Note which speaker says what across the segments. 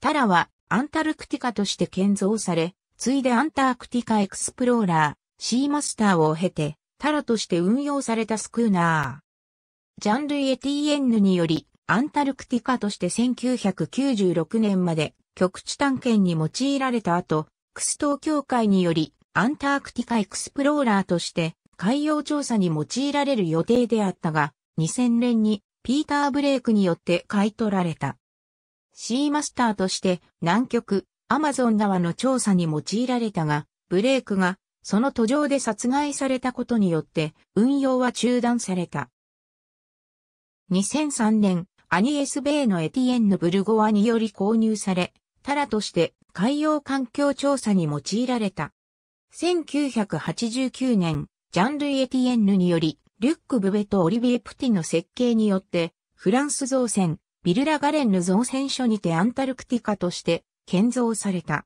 Speaker 1: タラはアンタルクティカとして建造され、ついでアンタークティカエクスプローラー、シーマスターを経て、タラとして運用されたスクーナー。ジャンルイエティエンヌにより、アンタルクティカとして1996年まで極地探検に用いられた後、クストー協会により、アンタークティカエクスプローラーとして海洋調査に用いられる予定であったが、2000年にピーター・ブレイクによって買い取られた。シーマスターとして南極、アマゾン川の調査に用いられたが、ブレイクがその途上で殺害されたことによって運用は中断された。2003年、アニエス・ベイのエティエンヌ・ブルゴワにより購入され、タラとして海洋環境調査に用いられた。1989年、ジャンルイ・エティエンヌにより、リュック・ブベとオリビエ・プティの設計によって、フランス造船、ビルラガレンの造船所にてアンタルクティカとして建造された。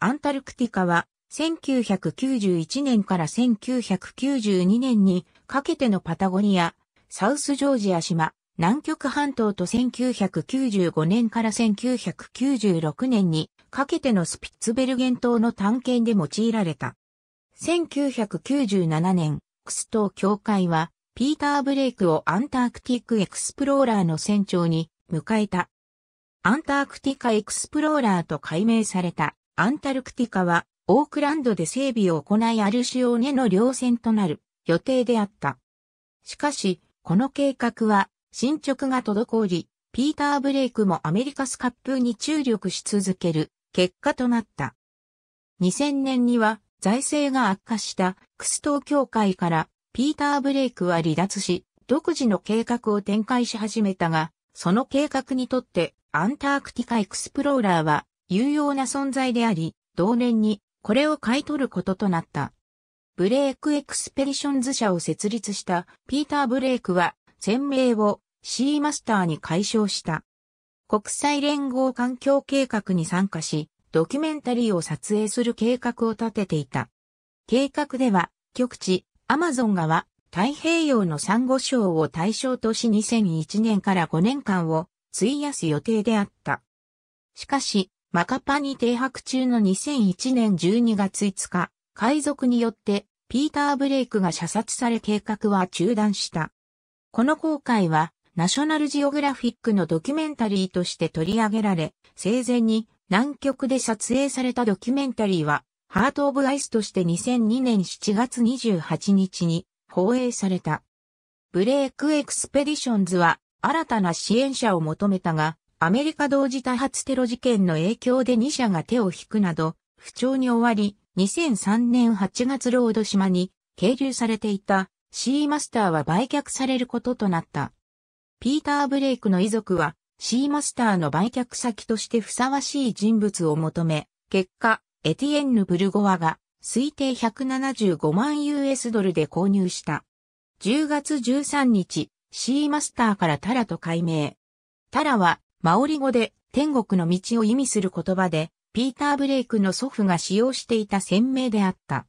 Speaker 1: アンタルクティカは1991年から1992年にかけてのパタゴニア、サウスジョージア島、南極半島と1995年から1996年にかけてのスピッツベルゲン島の探検で用いられた。1997年、クス島協会はピーター・ブレイクをアンタークティックエクスプローラーの船長に迎えた。アンタークティカエクスプローラーと改名されたアンタルクティカはオークランドで整備を行いアルシオーネの稜線となる予定であった。しかし、この計画は進捗が滞り、ピーター・ブレイクもアメリカスカップに注力し続ける結果となった。2000年には財政が悪化したクストー協会からピーター・ブレイクは離脱し、独自の計画を展開し始めたが、その計画にとってアンタークティカエクスプローラーは有用な存在であり、同年にこれを買い取ることとなった。ブレイクエクスペディションズ社を設立したピーター・ブレイクは船名をシーマスターに解消した。国際連合環境計画に参加し、ドキュメンタリーを撮影する計画を立てていた。計画では、極地、アマゾン川、太平洋のサンゴ礁を対象とし2001年から5年間を費やす予定であった。しかし、マカパに停泊中の2001年12月5日、海賊によってピーター・ブレイクが射殺され計画は中断した。この航海はナショナルジオグラフィックのドキュメンタリーとして取り上げられ、生前に南極で撮影されたドキュメンタリーはハート・オブ・アイスとして2002年7月28日に放映された。ブレイクエクスペディションズは新たな支援者を求めたが、アメリカ同時多発テロ事件の影響で2社が手を引くなど、不調に終わり、2003年8月ロード島に係留されていたシーマスターは売却されることとなった。ピーター・ブレイクの遺族はシーマスターの売却先としてふさわしい人物を求め、結果、エティエンヌ・ブルゴワが推定175万 US ドルで購入した。10月13日、シーマスターからタラと改名。タラは、マオリ語で天国の道を意味する言葉で、ピーター・ブレイクの祖父が使用していた鮮明であった。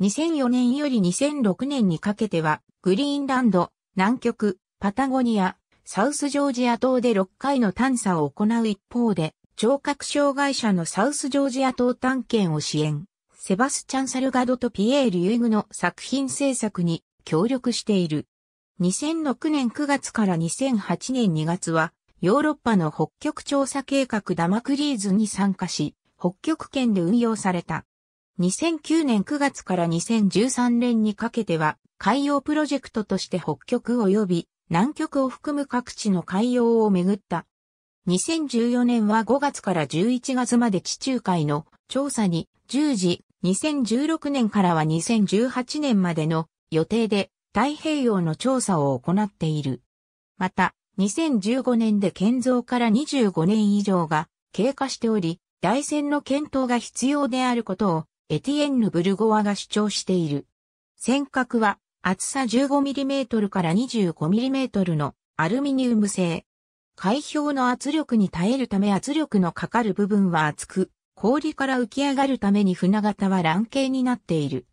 Speaker 1: 2004年より2006年にかけては、グリーンランド、南極、パタゴニア、サウスジョージア島で6回の探査を行う一方で、聴覚障害者のサウスジョージア島探検を支援。セバスチャン・サルガドとピエール・ユイグの作品制作に協力している。2006年9月から2008年2月は、ヨーロッパの北極調査計画ダマクリーズに参加し、北極圏で運用された。2009年9月から2013年にかけては、海洋プロジェクトとして北極及び南極を含む各地の海洋を巡った。2014年は5月から11月まで地中海の調査に従事、2016年からは2018年までの予定で太平洋の調査を行っている。また、2015年で建造から25年以上が経過しており、台船の検討が必要であることをエティエンヌ・ブルゴワが主張している。尖閣は厚さ 15mm から 25mm のアルミニウム製。海氷の圧力に耐えるため圧力のかかる部分は厚く、氷から浮き上がるために船型は卵形になっている。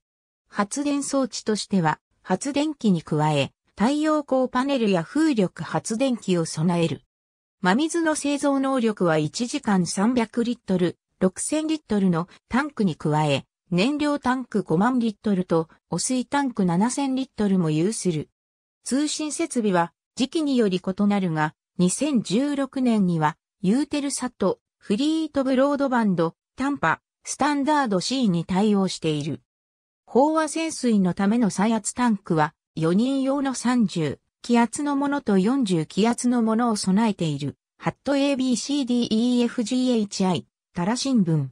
Speaker 1: 発電装置としては、発電機に加え、太陽光パネルや風力発電機を備える。真水の製造能力は1時間300リットル、6000リットルのタンクに加え、燃料タンク5万リットルと汚水タンク7000リットルも有する。通信設備は時期により異なるが、2016年にはユーテルサットフリートブロードバンド、短波、スタンダード C に対応している。飽和潜水のための再圧タンクは、4人用の30、気圧のものと40気圧のものを備えている。ハット ABCDEFGHI、タラ新聞。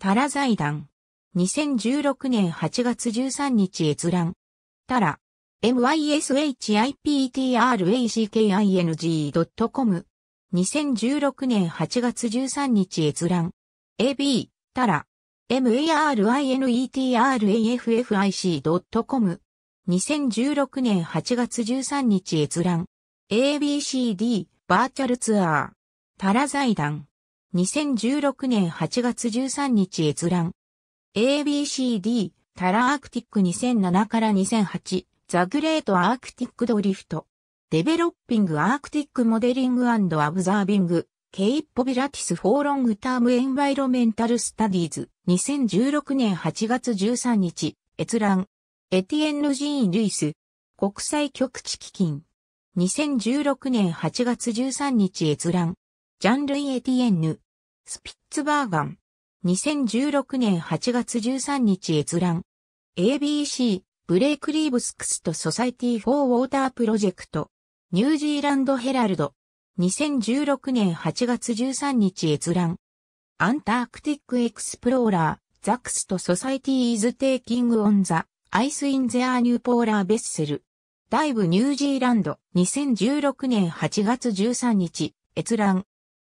Speaker 1: タラ財団。2016年8月13日閲覧。タラ。myshiptracking.com 2016年8月13日閲覧。AB、タラ、marinetr.affic.com。2016年8月13日閲覧。ABCD、バーチャルツアー。タラ財団。2016年8月13日閲覧。ABCD、タラアークティック2007から2008、ザグレートアークティックドリフト。デベロッピングアークティックモデリングアブザービング、ケイポビラティスフォーロングタームエンバイロメンタルスタディーズ、2016年8月13日、閲覧、エティエンヌ・ジーン・ルイス、国際局地基金、2016年8月13日閲覧、ジャンルイ・エティエンヌ、スピッツバーガン、2016年8月13日閲覧、ABC、ブレイクリーブスクスト・ソサイティ・フォー・ウォーター・プロジェクト、ニュージーランドヘラルド。2016年8月13日閲覧。アンタークティックエクスプローラー、ザクストソサイティーズテイキングオンザ、アイスインゼアーニューポーラーベッセル。ダイブニュージーランド。2016年8月13日閲覧。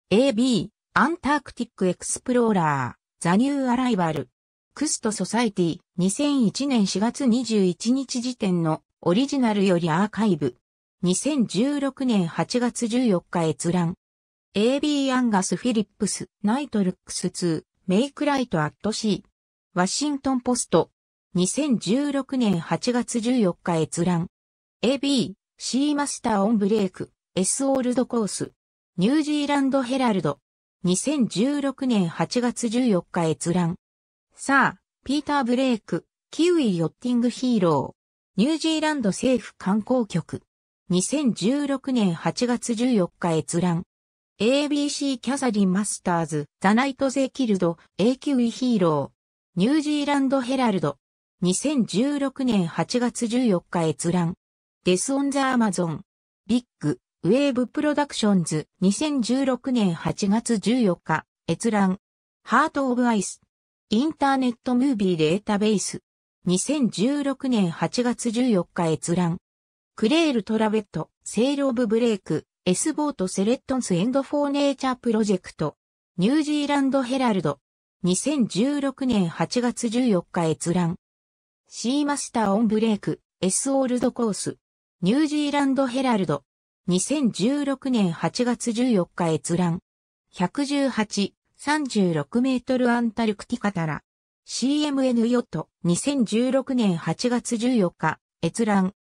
Speaker 1: AB、アンタークティックエクスプローラー、ザニューアライバル。クストソサイティ、2001年4月21日時点のオリジナルよりアーカイブ。2016年8月14日閲覧。AB アンガス・フィリップス、ナイトルックス2、メイクライト・アット・シー。ワシントン・ポスト。2016年8月14日閲覧。AB、シーマスター・オン・ブレイク、S・ オールド・コース。ニュージーランド・ヘラルド。2016年8月14日閲覧。さあ、ピーター・ブレイク、キウイ・ヨッティング・ヒーロー。ニュージーランド政府観光局。2016年8月14日閲覧。ABC キャサリンマスターズ、ザナイトゼキルド、永久ヒーロー。ニュージーランドヘラルド。2016年8月14日閲覧。デス・オン・ザ・アマゾン。ビッグ、ウェーブ・プロダクションズ。2016年8月14日閲覧。ハート・オブ・アイス。インターネット・ムービー・データベース。2016年8月14日閲覧。クレールトラベット、セールオブブレイク、エスボートセレットンスエンドフォーネーチャープロジェクト、ニュージーランドヘラルド、2016年8月14日閲覧。シーマスターオンブレイク、エス・オールドコース、ニュージーランドヘラルド、2016年8月14日閲覧。118、36メートルアンタルクティカタラ。CMN ヨット、2016年8月14日、閲覧。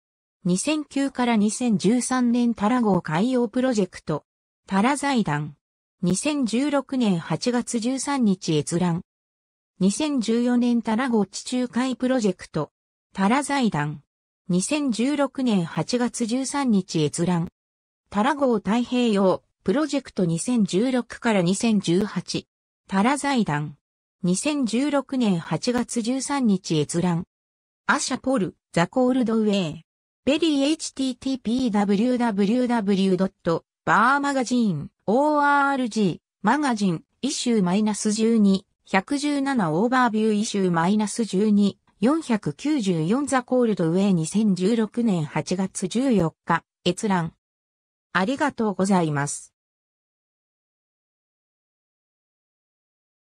Speaker 1: 2009から2013年タラ号海洋プロジェクト、タラ財団、2016年8月13日閲覧、2014年タラ号地中海プロジェクト、タラ財団、2016年8月13日閲覧、タラ号太平洋、プロジェクト2016から2018、タラ財団、2016年8月13日閲覧、アシャポル、ザコールドウェイ。ベリー http://www.barmagazine.org マガジン、イシュー -12-117 オーバービューイシュー -12-494 ザコールドウェイ2016年8月14日、閲覧。ありがとうございます。